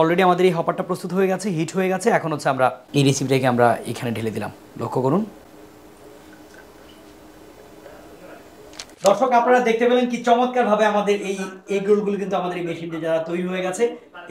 already আমাদের এই হপারটা প্রস্তুত হয়ে গেছে হিট হয়ে গেছে এখন হচ্ছে আমরা এই রেসিপিটাকে আমরা এখানে ঢেলে দিলাম লক্ষ্য করুন দর্শক আপনারা দেখতে পেলেন কি চমৎকারভাবে আমাদের এই এগ রোলগুলো কিন্তু আমাদের এই মেশিনটি যারা তৈরি হয়ে গেছে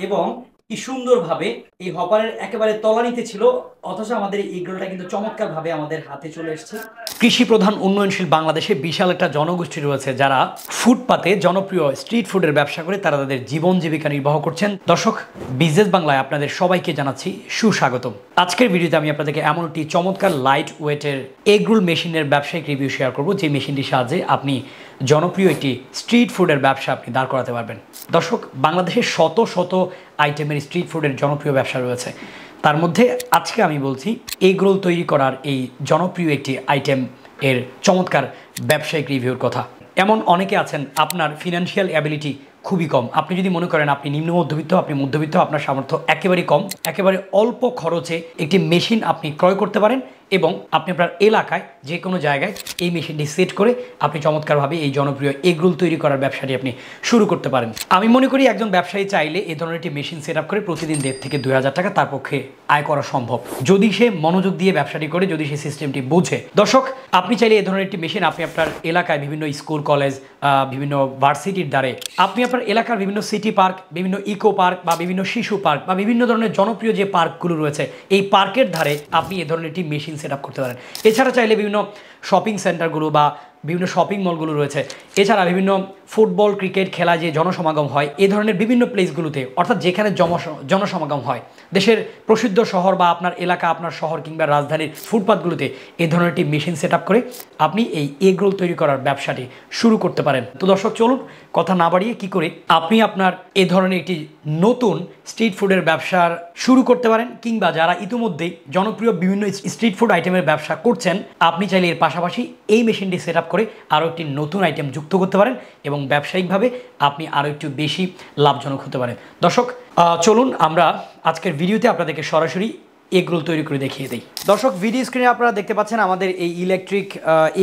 এবং কি সুন্দরভাবে এই হপারের একেবারে তলানিতে ছিল অথচ আমাদের এই এগ রোলটা কিন্তু চমৎকারভাবে আমাদের হাতে চলে এসছে কৃষি প্রধান উন্নয়নশীল বাংলাদেশে বিশাল একটা জনগোষ্ঠী রয়েছে যারা ফুটপাতে জনপ্রিয় স্ট্রিট ফুডের ব্যবসা করে তারা তাদের জীবন জীবিকা নির্বাহ করছেন দর্শক বিজনেস বাংলায় আপনাদের সবাইকে জানাচ্ছি সুস্বাগতম আজকের ভিডিওতে আমি আপনাদেরকে এমন একটি চমৎকার লাইট ওয়েটের এগরুল মেশিনের ব্যবসায়িক রিভিউ শেয়ার করব যে মেশিনটির সাহায্যে আপনি জনপ্রিয় একটি স্ট্রিট ফুডের ব্যবসা আপনি দাঁড় করাতে পারবেন দর্শক বাংলাদেশের শত শত আইটেমের স্ট্রিট ফুডের জনপ্রিয় ব্যবসা রয়েছে তার মধ্যে আজকে আমি বলছি এগ রোল তৈরি করার এই জনপ্রিয় একটি আইটেম এর চমৎকার ব্যবসায়িক রিভিউর কথা এমন অনেকে আছেন আপনার ফিনান্সিয়াল অ্যাবিলিটি খুবই কম আপনি যদি মনে করেন আপনি নিম্ন মধ্যবিত্ত আপনি মধ্যবিত্ত আপনার সামর্থ্য একেবারেই কম একেবারে অল্প খরচে একটি মেশিন আপনি ক্রয় করতে পারেন এবং আপনি আপনার এলাকায় যে কোনো জায়গায় এই মেশিনটি সেট করে আপনি চমৎকারভাবে এই জনপ্রিয় এগরুল তৈরি করার ব্যবসাটি আপনি শুরু করতে পারেন আমি মনে করি একজন ব্যবসায়ী চাইলে এ ধরনের একটি মেশিন সেট করে প্রতিদিন দেড় থেকে দুই হাজার টাকা তার পক্ষে আয় করা সম্ভব যদি সে মনোযোগ দিয়ে ব্যবসাটি করে যদি সে সিস্টেমটি বোঝে দর্শক আপনি চাইলে এ ধরনের একটি মেশিন আপনি আপনার এলাকায় বিভিন্ন স্কুল কলেজ বিভিন্ন ভার্সিটির দ্বারে আপনি আপনার এলাকার বিভিন্ন সিটি পার্ক বিভিন্ন ইকো পার্ক বা বিভিন্ন শিশু পার্ক বা বিভিন্ন ধরনের জনপ্রিয় যে পার্কগুলো রয়েছে এই পার্কের ধারে আপনি এ ধরনের একটি মেশিন সেট করতে পারেন এছাড়া চাইলে বিভিন্ন শপিং সেন্টারগুলো বা বিভিন্ন শপিং মলগুলো রয়েছে এছাড়া বিভিন্ন ফুটবল ক্রিকেট খেলা যে জনসমাগম হয় এ ধরনের বিভিন্ন প্লেসগুলোতে অর্থাৎ যেখানে জনসমাগম হয় দেশের প্রসিদ্ধ শহর বা আপনার এলাকা আপনার শহর কিংবা রাজধানীর ফুটপাথগুলোতে এ ধরনের একটি মেশিন সেট করে আপনি এই এগ রোল তৈরি করার ব্যবসাটি শুরু করতে পারেন তো দর্শক চলুন কথা না বাড়িয়ে কি করে আপনি আপনার এ ধরনের একটি নতুন স্ট্রিট ফুডের ব্যবসার শুরু করতে পারেন কিংবা যারা ইতিমধ্যেই জনপ্রিয় বিভিন্ন স্ট্রিট ফুড আইটেমের ব্যবসা করছেন আপনি চাইলে এর পাশাপাশি এই মেশিনটি সেট করে আরও একটি নতুন আইটেম যুক্ত করতে পারেন এবং ব্যবসায়িকভাবে আপনি আরও একটু বেশি লাভজনক হতে পারেন দর্শক চলুন আমরা আজকের ভিডিওতে আপনাদেরকে সরাসরি এগ রোল তৈরি করে দেখিয়ে দিই দর্শক ভিডিও স্ক্রিনে আপনারা দেখতে পাচ্ছেন আমাদের এই ইলেকট্রিক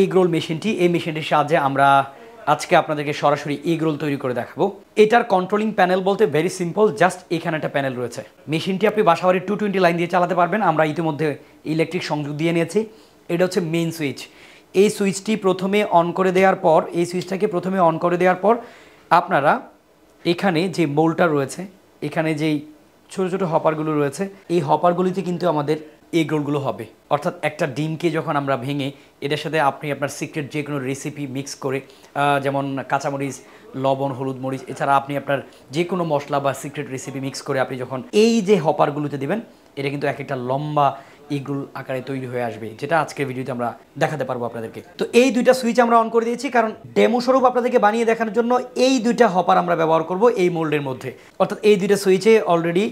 এগ রোল মেশিনটি এই মেশিনটির সাহায্যে আমরা আজকে আপনাদেরকে সরাসরি এগ রোল তৈরি করে দেখাবো এটার কন্ট্রোলিং প্যানেল বলতে ভেরি সিম্পল জাস্ট এখানে একটা প্যানেল রয়েছে মেশিনটি আপনি বাসাবাড়ির টু টোয়েন্টি লাইন দিয়ে চালাতে পারবেন আমরা ইতিমধ্যে ইলেকট্রিক সংযোগ দিয়ে নিয়েছি এটা হচ্ছে মেইন সুইচ এই সুইচটি প্রথমে অন করে দেওয়ার পর এই সুইচটাকে প্রথমে অন করে দেওয়ার পর আপনারা এখানে যে বোলটা রয়েছে এখানে যেই ছোটো ছোটো হপারগুলো রয়েছে এই হপারগুলিতে কিন্তু আমাদের এগ রোলগুলো হবে অর্থাৎ একটা ডিমকে যখন আমরা ভেঙে এটার সাথে আপনি আপনার সিক্রেট যে কোনো রেসিপি মিক্স করে যেমন কাঁচামরিচ লবণ হলুদ মরিচ এছাড়া আপনি আপনার যে কোনো মশলা বা সিক্রেট রেসিপি মিক্স করে আপনি যখন এই যে হপারগুলোতে দেবেন এটা কিন্তু এক একটা লম্বা ইগুল আকারে তৈরি হয়ে আসবে যেটা আজকের ভিডিওতে আমরা দেখাতে পারবো আপনাদেরকে তো এই দুইটা সুইচ আমরা অন করে দিয়েছি কারণ ডেমো স্বরূপ আপনাদেরকে বানিয়ে দেখানোর জন্য এই দুইটা হপার আমরা ব্যবহার করব এই মোল্ডের মধ্যে অর্থাৎ এই দুইটা সুইচে অলরেডি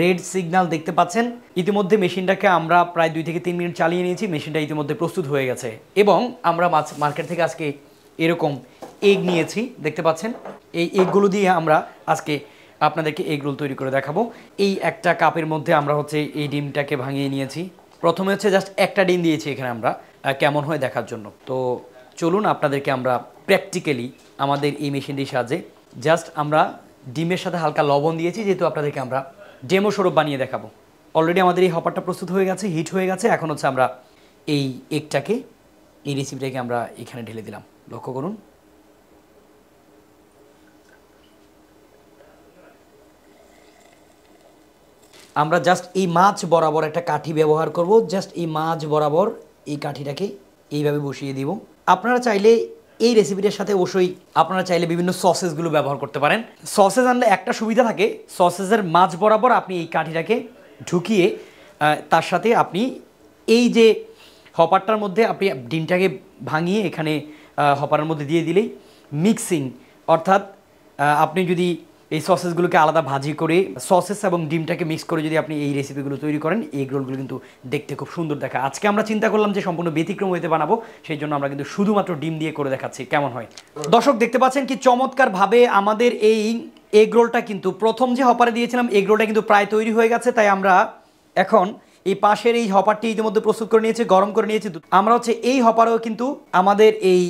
রেড সিগনাল দেখতে পাচ্ছেন ইতিমধ্যে মেশিনটাকে আমরা প্রায় দুই থেকে তিন মিনিট চালিয়ে নিয়েছি মেশিনটা ইতিমধ্যে প্রস্তুত হয়ে গেছে এবং আমরা মাছ মার্কেট থেকে আজকে এরকম এগ নিয়েছি দেখতে পাচ্ছেন এই এগগুলো দিয়ে আমরা আজকে আপনাদেরকে এগ রোল তৈরি করে দেখাবো এই একটা কাপের মধ্যে আমরা হচ্ছে এই ডিমটাকে ভাঙিয়ে নিয়েছি প্রথমে হচ্ছে জাস্ট একটা ডিম দিয়েছি এখানে আমরা কেমন হয় দেখার জন্য তো চলুন আপনাদেরকে আমরা প্র্যাকটিক্যালি আমাদের এই মেশিনটির সাহায্যে জাস্ট আমরা ডিমের সাথে হালকা লবণ দিয়েছি যেহেতু আপনাদেরকে আমরা ডেমো স্বরূপ বানিয়ে দেখাবো অলরেডি আমাদের এই হপারটা প্রস্তুত হয়ে গেছে হিট হয়ে গেছে এখন হচ্ছে আমরা এই এগটাকে এই রেসিপিটাকে আমরা এখানে ঢেলে দিলাম লক্ষ্য করুন আমরা জাস্ট এই মাছ বরাবর একটা কাঠি ব্যবহার করব জাস্ট এই মাছ বরাবর এই কাঠিটাকে এইভাবে বসিয়ে দিব আপনারা চাইলে এই রেসিপিটার সাথে অবশ্যই আপনারা চাইলে বিভিন্ন সসেসগুলো ব্যবহার করতে পারেন সসেস আনলে একটা সুবিধা থাকে সসেসের মাছ বরাবর আপনি এই কাঠিটাকে ঢুকিয়ে তার সাথে আপনি এই যে হপারটার মধ্যে আপনি ডিমটাকে ভাঙিয়ে এখানে হপারের মধ্যে দিয়ে দিলেই মিক্সিং অর্থাৎ আপনি যদি এই সসেসগুলোকে আলাদা ভাজি করে সসেস এবং ডিমটাকে মিক্স করে যদি আপনি এই রেসিপিগুলো তৈরি করেন এগ রোলগুলো কিন্তু দেখতে খুব সুন্দর দেখা আজকে আমরা চিন্তা করলাম যে সম্পূর্ণ ব্যতিক্রম হইতে বানাবো সেই জন্য আমরা কিন্তু শুধুমাত্র ডিম দিয়ে করে দেখাচ্ছি কেমন হয় দর্শক দেখতে পাচ্ছেন কি চমৎকারভাবে আমাদের এই এগ রোলটা কিন্তু প্রথম যে হপারে দিয়েছিলাম এগ রোলটা কিন্তু প্রায় তৈরি হয়ে গেছে তাই আমরা এখন এই পাশের এই হপারটি ইতিমধ্যে প্রস্তুত করে নিয়েছি গরম করে নিয়েছি আমরা হচ্ছে এই হপারও কিন্তু আমাদের এই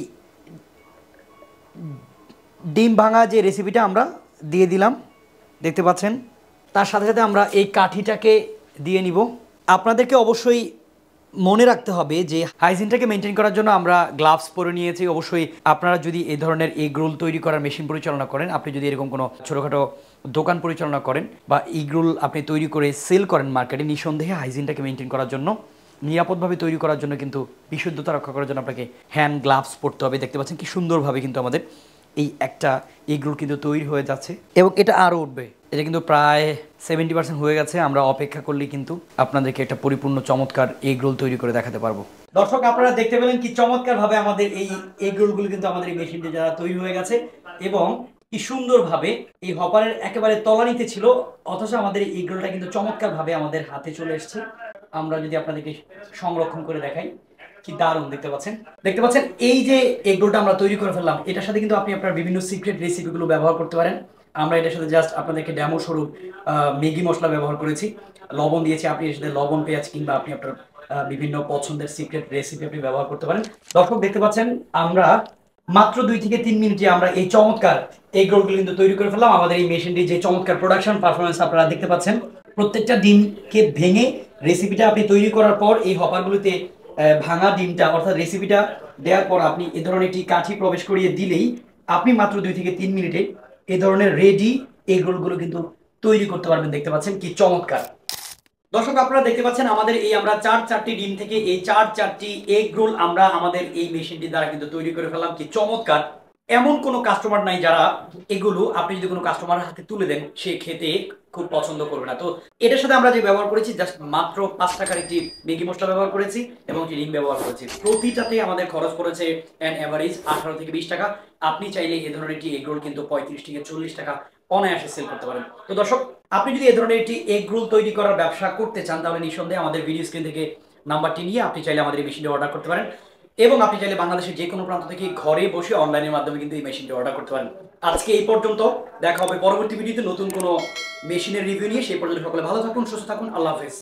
ডিম ভাঙা যে রেসিপিটা আমরা দিয়ে দিলাম দেখতে পাচ্ছেন তার সাথে সাথে আমরা এই কাঠিটাকে দিয়ে নিব আপনাদেরকে অবশ্যই মনে রাখতে হবে যে হাইজিনটাকে মেনটেন করার জন্য আমরা গ্লাভস পরে নিয়েছি অবশ্যই আপনারা যদি এই ধরনের এগ রোল তৈরি করার মেশিন পরিচালনা করেন আপনি যদি এরকম কোনো ছোটোখাটো দোকান পরিচালনা করেন বা এগ রোল আপনি তৈরি করে সেল করেন মার্কেটে নিঃসন্দেহে হাইজিনটাকে মেনটেন করার জন্য নিরাপদভাবে তৈরি করার জন্য কিন্তু বিশুদ্ধতা রক্ষা করার জন্য আপনাকে হ্যান্ড গ্লাভস পরতে হবে দেখতে পাচ্ছেন কি সুন্দরভাবে কিন্তু আমাদের এই একটা এগরোল কিন্তু তৈরি হয়ে যাচ্ছে এবং এটা আরও উঠবে এটা কিন্তু প্রায় সেভেন্টি পার্সেন্ট হয়ে গেছে আমরা অপেক্ষা করলে কিন্তু আপনাদেরকে একটা পরিপূর্ণ চমৎকার এগ রোল তৈরি করে দেখাতে পারবো দর্শক আপনারা দেখতে পেলেন কি চমৎকারভাবে আমাদের এই এগ গুলো কিন্তু আমাদের এই মেশিনটি যারা তৈরি হয়ে গেছে এবং কি সুন্দরভাবে এই হপারের একেবারে তলানিতে ছিল অথচ আমাদের এই এগ রোলটা কিন্তু চমৎকারভাবে আমাদের হাতে চলে এসছে আমরা যদি আপনাদেরকে সংরক্ষণ করে দেখাই কি দারুণ দেখতে পাচ্ছেন দেখতে পাচ্ছেন এই যে এগ রোলটা আমরা তৈরি করে ফেললাম এটার সাথে কিন্তু আপনি আপনার বিভিন্ন সিক্রেট রেসিপিগুলো ব্যবহার করতে পারেন আমরা এটার সাথে জাস্ট আপনাদেরকে ড্যামো স্বরূপ ম্যাগি মশলা ব্যবহার করেছি লবণ দিয়েছি আপনি এর সাথে লবণ পেঁয়াজ কিংবা আপনি আপনার বিভিন্ন পছন্দের সিক্রেট রেসিপি আপনি ব্যবহার করতে পারেন দর্শক দেখতে পাচ্ছেন আমরা মাত্র দুই থেকে তিন মিনিটে আমরা এই চমৎকার এগ রোলগুলো কিন্তু তৈরি করে ফেললাম আমাদের এই মেশিনটি যে চমৎকার প্রোডাকশন পারফরমেন্স আপনারা দেখতে পাচ্ছেন প্রত্যেকটা ডিমকে ভেঙে রেসিপিটা আপনি তৈরি করার পর এই হপারগুলোতে ভাঙা ডিমটা অর্থাৎ রেসিপিটা দেওয়ার পর আপনি এ ধরনের একটি কাঠি প্রবেশ করিয়ে দিলেই আপনি মাত্র দুই থেকে তিন মিনিটে এ ধরনের রেডি এগ রোলগুলো কিন্তু তৈরি করতে পারবেন দেখতে পাচ্ছেন কি চমৎকার দর্শক আপনারা দেখতে পাচ্ছেন আমাদের এই আমরা চার চারটি ডিম থেকে এই চার চারটি এগ রোল আমরা আমাদের এই মেশিনটি দ্বারা কিন্তু তৈরি করে ফেলাম কি চমৎকার এমন কোনো কাস্টমার নাই যারা এগুলো আপনি যদি কোনো কাস্টমারের হাতে তুলে দেন সে খেতে খুব পছন্দ করবে না তো এটার সাথে আমরা যে ব্যবহার করেছি জাস্ট মাত্র পাঁচ টাকার একটি মেগি মশলা ব্যবহার করেছি এবং একটি রিং ব্যবহার করেছি প্রতিটাতে আমাদের খরচ করেছে অ্যান অ্যাভারেজ আঠারো থেকে বিশ টাকা আপনি চাইলে এ ধরনের একটি এগরোল কিন্তু পঁয়ত্রিশ থেকে চল্লিশ টাকা অনায়াসে সেল করতে পারেন তো দর্শক আপনি যদি এ ধরনের একটি এগ রোল তৈরি করার ব্যবসা করতে চান তাহলে নিঃসন্দেহে আমাদের ভিডিও স্ক্রিন থেকে নাম্বারটি নিয়ে আপনি চাইলে আমাদের এই মেশিনটি অর্ডার করতে পারেন এবং আপনি চাইলে বাংলাদেশের যে কোনো প্রান্ত থেকে ঘরে বসে অনলাইনের মাধ্যমে কিন্তু এই মেশিনটি অর্ডার করতে পারেন আজকে এই পর্যন্ত দেখা হবে পরবর্তী ভিডিওতে নতুন কোনো মেশিনের রিভিউ নিয়ে সেই পর্যন্ত সকলে ভালো থাকুন সুস্থ থাকুন আল্লাহ হাফেজ